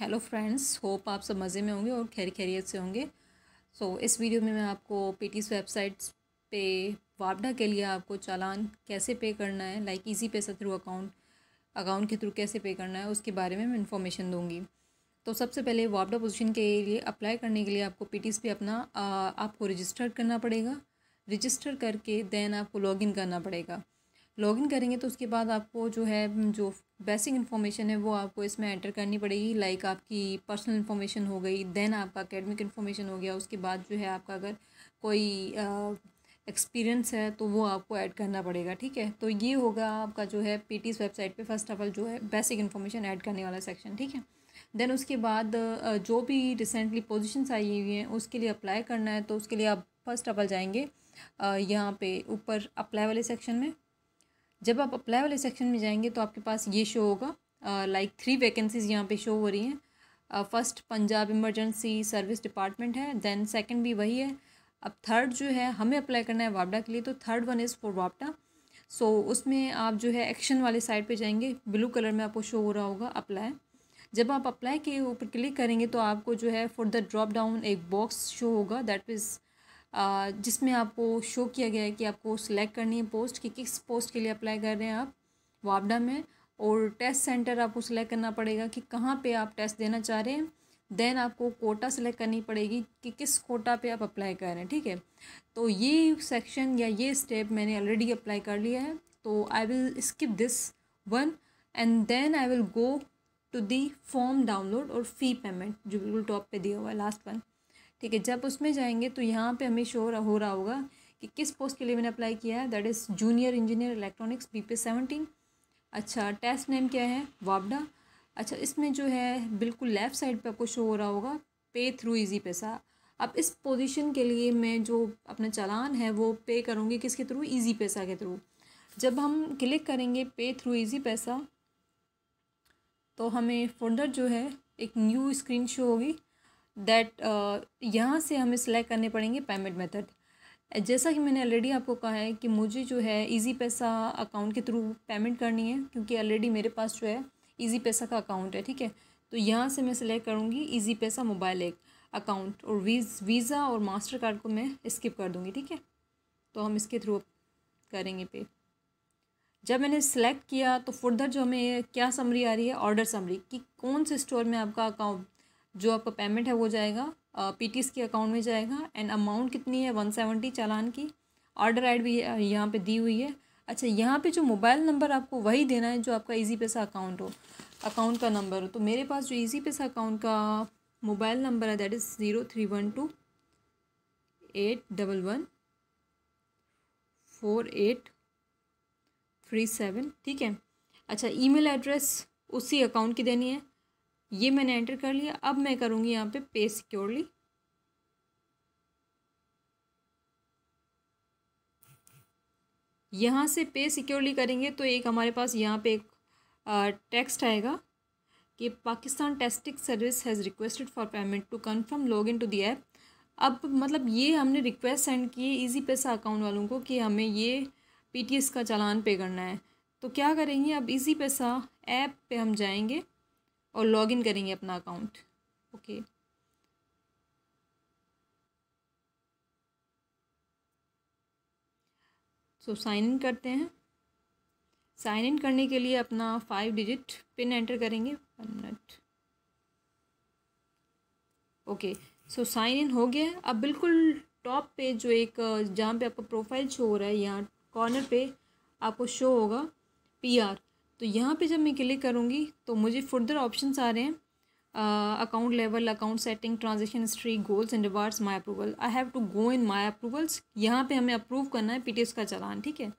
Hello friends hope आप सब मज़े में होंगे और खैर खैरियत से होंगे सो so, इस वीडियो में मैं आपको पेटीस वेबसाइट्स पे वापडा के लिए आपको चालान कैसे पे करना है like like, Easypaisa through account account के थ्रू कैसे पे करना है उसके बारे में मैं इन्फॉर्मेशन दूँगी तो सबसे पहले वापडा पोजिशन के लिए अप्लाई करने के लिए आपको पी पे अपना आ, आपको रजिस्टर करना पड़ेगा रजिस्टर करके दैन आपको लॉग करना पड़ेगा लॉगिन करेंगे तो उसके बाद आपको जो है जो बेसिक इन्फॉर्मेशन है वो आपको इसमें एंटर करनी पड़ेगी लाइक आपकी पर्सनल इन्फॉर्मेशन हो गई देन आपका एकेडमिक इन्फॉर्मेशन हो गया उसके बाद जो है आपका अगर कोई एक्सपीरियंस है तो वो आपको ऐड करना पड़ेगा ठीक है तो ये होगा आपका जो है पी वेबसाइट पे फर्स्ट ऑफ ऑल जो है बेसिक इन्फॉर्मेशन ऐड करने वाला सेक्शन ठीक है देन उसके बाद जो भी रिसेंटली पोजीशंस आई हुई हैं उसके लिए अप्लाई करना है तो उसके लिए आप फर्स्ट ऑफ ऑल जाएंगे यहाँ पे ऊपर अप्लाई वाले सेक्शन में जब आप अप्लाई वाले सेक्शन में जाएंगे तो आपके पास ये शो होगा लाइक थ्री वैकेंसीज यहाँ पे शो हो रही हैं first Punjab emergency service department है देन सेकंड भी वही है अब थर्ड जो है हमें अप्लाई करना है वापडा के लिए तो थर्ड वन इज़ फॉर वापडा सो उसमें आप जो है एक्शन वाले साइड पर जाएंगे ब्लू कलर में आपको शो हो रहा होगा अप्लाई जब आप अप्लाई के ऊपर क्लिक करेंगे तो आपको जो है फॉर द ड्रॉप डाउन एक बॉक्स शो होगा दैट इज़ जिसमें आपको शो किया गया है कि आपको सिलेक्ट करनी है पोस्ट कि किस पोस्ट के लिए अप्लाई कर रहे हैं आप वापडा में और टेस्ट सेंटर आपको सिलेक्ट करना पड़ेगा कि कहाँ पे आप टेस्ट देना चाह रहे हैं देन आपको कोटा सेलेक्ट करनी पड़ेगी कि किस कोटा पे आप अप्लाई कर रहे हैं ठीक है तो ये सेक्शन या ये स्टेप मैंने ऑलरेडी अप्लाई कर लिया है तो I will skip this one and then I will go to the form download और फ़ी पेमेंट जो बिल्कुल टॉप पे दिया हुआ है लास्ट वन ठीक है जब उसमें जाएंगे तो यहाँ पे हमें शो हो रहा होगा कि किस पोस्ट के लिए मैंने अप्लाई किया है that is junior engineer electronics B P seventeen अच्छा टेस्ट नेम क्या है वापडा अच्छा इसमें जो है बिल्कुल लेफ़्ट साइड पे आपको शो हो रहा होगा पे थ्रू इजी पैसा अब इस पोजीशन के लिए मैं जो अपना चालान है वो पे करूँगी किसके थ्रू इजी पैसा के थ्रू जब हम क्लिक करेंगे पे थ्रू इजी पैसा तो हमें फोल्डर जो है एक न्यू स्क्रीन शो होगी दैट uh, यहाँ से हमें सिलेक्ट करने पड़ेंगे पेमेंट मेथड जैसा कि मैंने ऑलरेडी आपको कहा है कि मुझे जो है इजी पैसा अकाउंट के थ्रू पेमेंट करनी है क्योंकि ऑलरेडी मेरे पास जो है इजी पैसा का अकाउंट है ठीक है तो यहाँ से मैं सिलेक्ट करूँगी इजी पैसा मोबाइल एक अकाउंट और वीज वीज़ा और मास्टर कार्ड को मैं स्किप कर दूँगी ठीक है तो हम इसके थ्रू करेंगे पे जब मैंने सेलेक्ट किया तो फर्दर जो हमें क्या समरी आ रही है ऑर्डर समरी कि कौन से स्टोर में आपका अकाउंट जो आपका पेमेंट है वो जाएगा पी टी के अकाउंट में जाएगा एंड अमाउंट कितनी है वन सेवेंटी चालान की ऑर्डर आई भी यहाँ पे दी हुई है अच्छा यहाँ पे जो मोबाइल नंबर आपको वही देना है जो आपका इजी पैसा अकाउंट हो अकाउंट का नंबर हो तो मेरे पास जो इजी पैसा अकाउंट का मोबाइल नंबर है that is zero three one two eight double one four eight three seven ठीक है अच्छा ईमेल एड्रेस उसी अकाउंट की देनी है ये मैंने एंटर कर लिया अब मैं करूँगी यहाँ पे पे सिक्योरली यहाँ से पे सिक्योरली करेंगे तो एक हमारे पास यहाँ पे एक टेक्स्ट आएगा कि Pakistan testing service has requested for payment to confirm log in to the app अब मतलब ये हमने रिक्वेस्ट सेंड की इजी पैसा अकाउंट वालों को कि हमें ये पीटीएस का चालान पे करना है तो क्या करेंगे अब इजी पैसा ऐप पे हम जाएंगे और लॉग इन करेंगे अपना account okay so sign in करते हैं साइन इन करने के लिए अपना फाइव डिजिट पिन एंटर करेंगे one minute okay so sign in हो गया अब बिल्कुल टॉप पे जो एक जहाँ पे आपका प्रोफाइल शो हो रहा है यहाँ कॉर्नर पे आपको शो होगा पीआर तो यहाँ पे जब मैं क्लिक करूँगी तो मुझे फर्दर ऑप्शंस आ रहे हैं account level account setting transaction history goals and rewards my approval I have to go in my approvals यहाँ पे हमें अप्रूव करना है पीटीएस का चलान ठीक है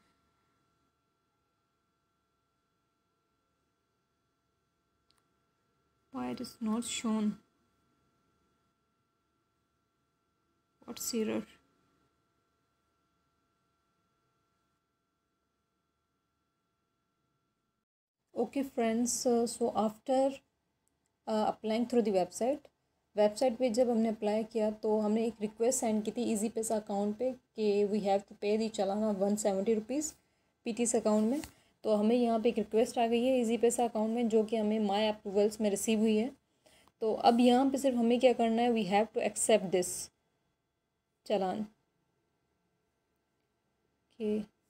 why is not shown shown what's okay friends so after applying through the website website पे जब हमने अप्लाई किया तो हमने एक रिक्वेस्ट सेंड की थी इजी पैसा अकाउंट पे कि we have to pay the चलाना one seventy rupees P T account में तो हमें यहाँ पे एक रिक्वेस्ट आ गई है इजी पैसा अकाउंट में जो कि हमें माई अप्रूवल्स में रिसीव हुई है तो अब यहाँ पे सिर्फ हमें क्या करना है we have to accept this challan okay okay.